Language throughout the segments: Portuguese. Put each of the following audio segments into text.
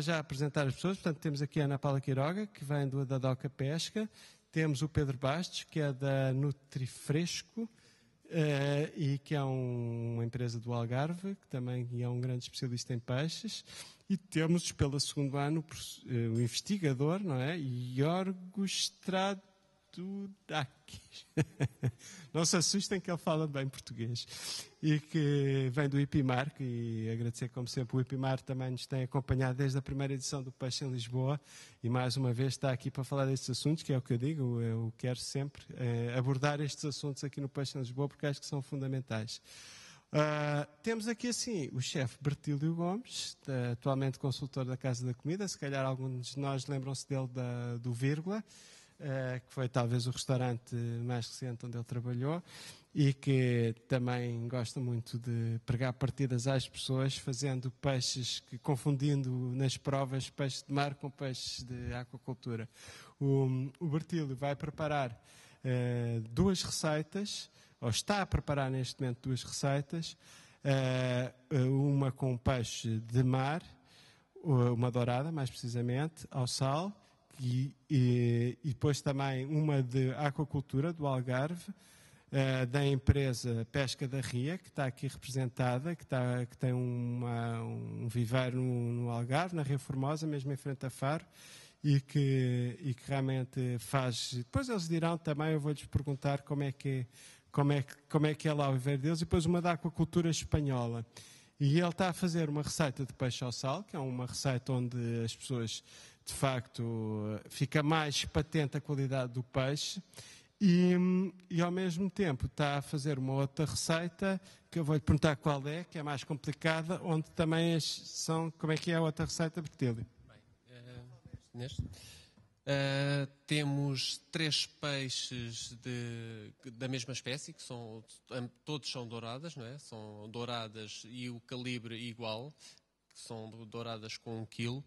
já apresentar as pessoas, portanto temos aqui a Ana Paula Quiroga, que vem do da Doca Pesca, temos o Pedro Bastos, que é da Nutrifresco, Uh, e que é um, uma empresa do Algarve, que também é um grande especialista em peixes. E temos, pelo segundo ano, o eh, investigador, não é? Iorgo Estrada tudo aqui. Não se assustem que ele fala bem português. E que vem do IPIMAR, e agradecer como sempre o IPIMAR também nos tem acompanhado desde a primeira edição do Peixe em Lisboa e mais uma vez está aqui para falar destes assuntos, que é o que eu digo, eu quero sempre eh, abordar estes assuntos aqui no Peixe em Lisboa porque acho que são fundamentais. Uh, temos aqui assim o chefe Bertílio Gomes, eh, atualmente consultor da Casa da Comida, se calhar alguns de nós lembram-se dele da, do Vírgula. Eh, que foi talvez o restaurante mais recente onde ele trabalhou e que também gosta muito de pregar partidas às pessoas, fazendo peixes, que, confundindo nas provas peixes de mar com peixes de aquacultura. O, o Bertilho vai preparar uh, duas receitas, ou está a preparar neste momento duas receitas, uh, uma com peixe de mar, uma dourada, mais precisamente, ao sal, e, e, depois também uma de aquacultura do Algarve, eh, da empresa Pesca da Ria, que está aqui representada, que, está, que tem uma, um viveiro no, no, Algarve, na Ria Formosa, mesmo em frente a Faro, e que, e que realmente faz. Depois eles dirão também, eu vou-lhes perguntar como é que como é, como é que é lá o viveiro deles, e depois uma da aquacultura espanhola. E ele está a fazer uma receita de peixe ao sal, que é uma receita onde as pessoas de facto, fica mais patente a qualidade do peixe. E, e, ao mesmo tempo está a fazer uma outra receita que eu vou lhe perguntar qual é, que é mais complicada, onde também são. Como é que é a outra receita, Bertilho? Bem, uh, uh, temos três peixes de, da mesma espécie, que são, todos são douradas, não é? São douradas e o calibre igual, que são douradas com um quilo.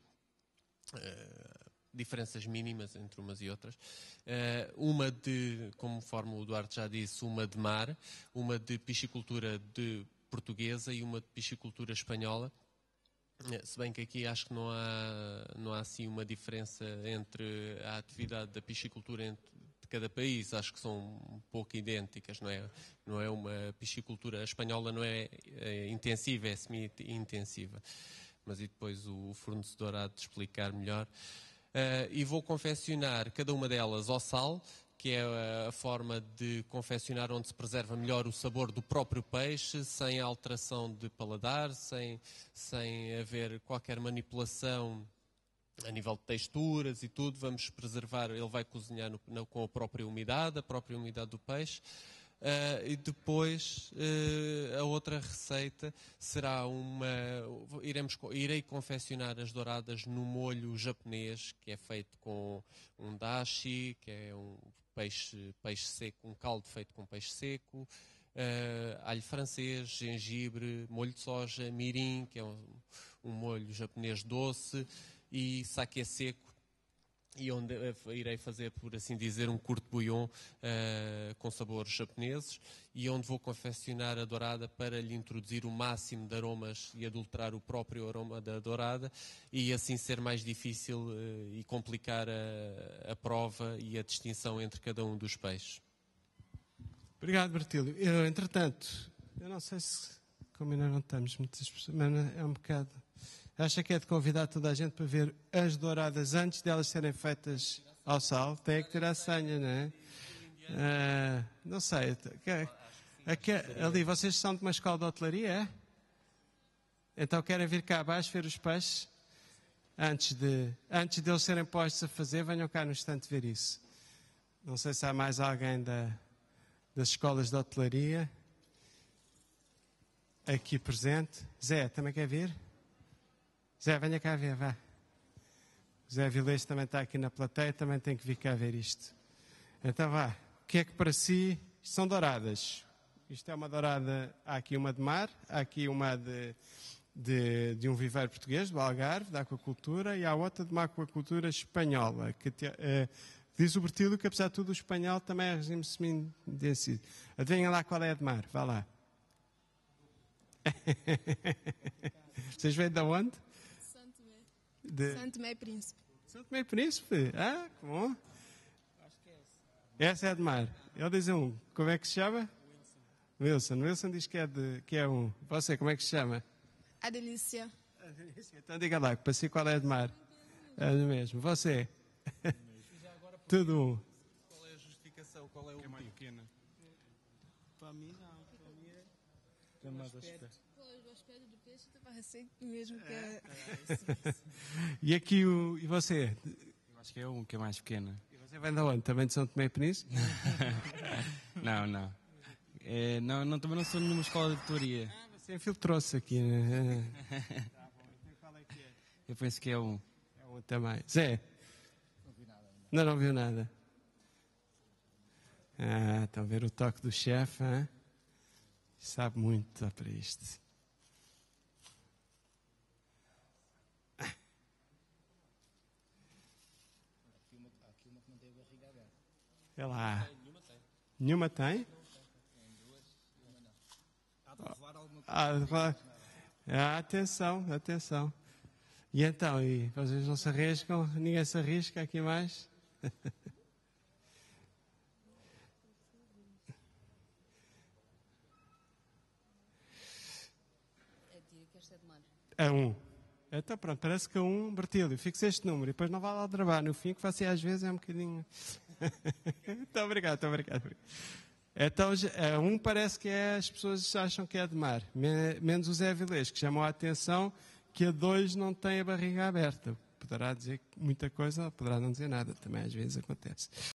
Eh, diferenças mínimas entre umas e outras. Uh, uma de, como conforme o Duarte já disse, uma de mar, uma de piscicultura de portuguesa e uma de piscicultura espanhola. Eh, se bem que aqui acho que não há, não há assim uma diferença entre a atividade da piscicultura de cada país, acho que são um pouco idênticas, não é? Não é uma piscicultura a espanhola, não é, é intensiva, é semi-intensiva mas e depois o fornecedor há de explicar melhor. Uh, e vou confeccionar cada uma delas ao sal, que é eh, a forma de confeccionar onde se preserva melhor o sabor do próprio peixe, sem alteração de paladar, sem, sem haver qualquer manipulação a nível de texturas e tudo. Vamos preservar, ele vai cozinhar no, no, com a própria umidade, a própria umidade do peixe. Uh, e depois uh, a outra receita será uma. Iremos, irei confeccionar as douradas no molho japonês, que é feito com um dashi, que é um peixe, peixe seco, um caldo feito com peixe seco. Uh, alho francês, gengibre, molho de soja, mirim, que é um, um molho japonês doce, e saque seco, e onde eh, irei fazer, por assim dizer, um curto bouillon uh, com sabores japoneses e onde vou confeccionar a dourada para lhe introduzir o máximo de aromas e adulterar o próprio aroma da dourada e assim ser mais difícil uh, e complicar a, a, prova e a distinção entre cada um dos peixes. Obrigado, Bertílio. Eu, entretanto, eu não sei se combinaram, estamos muitas pessoas, mas é um bocado acha que é de convidar toda a gente para ver as douradas antes delas serem feitas ao sal? Tem que ter a senha, não é? Ah, não sei. Aqui, ali, vocês são de uma escola de hotelaria, é? Então querem vir cá abaixo ver os peixes? Antes de, antes de eles serem postos a fazer, venham cá no instante ver isso. Não sei se há mais alguém da, das escolas de hotelaria aqui presente. Zé, também quer vir? Zé, venha cá ver, vá. O Zé Vilês também está aqui na plateia, também tem que vir cá ver isto. Então vá, o que é que para si isto são douradas? Isto é uma dourada, há aqui uma de mar, há aqui uma de, de, de um viveiro português, do Algarve, da aquacultura, e há outra de uma aquacultura espanhola, que te, eh, diz o Bertilo que apesar de tudo o espanhol também é regime semidensido. Adivinha lá qual é a de mar, vá lá. Vocês vêm de onde? De... Santo Meio Príncipe. Santo Meio Príncipe? Ah, que bom. Acho que é essa. Essa é a de mar. Ele diz um. Como é que se chama? Wilson. Wilson, Wilson diz que é, de, que é um. Você, como é que se chama? A delícia. Então diga lá, para si qual é a de mar? É do mesmo. Você? É Tudo um. Qual é a justificação? Qual é o que é mais pequena? Para mim não. Para mim é... Tem mais aspecto. aspecto. Pois, o aspecto do peixe estava recente mesmo que é. é, é e aqui, o, e você? Eu acho que é um que é mais pequeno. E você vem de onde? Também de São Tomé e Príncipe? não, não. É, não, não. Também não sou numa escola de tutoria. Ah, você infiltrou-se aqui, né? tá bom, então qual é que é? Eu penso que é um. É um também. Zé? Não vi nada. Não, não, não viu nada. Ah, estão a ver o toque do chefe, hein? Né? sabe muito da preste. É lá. Nenhuma tem? Ah, ah, atenção, atenção. E então, e vocês não se arriscam? Ninguém se arrisca aqui mais? É um. Então pronto, parece que é um Bertílio. Fixa este número e depois não vá lá trabalhar. No fim, que você às vezes é um bocadinho. muito obrigado, muito obrigado. Então, então um parece que é, as pessoas acham que é de mar, menos o Zé Vilês, que chamou a atenção que a dois não tem a barriga aberta. Poderá dizer muita coisa, poderá não dizer nada, também às vezes acontece.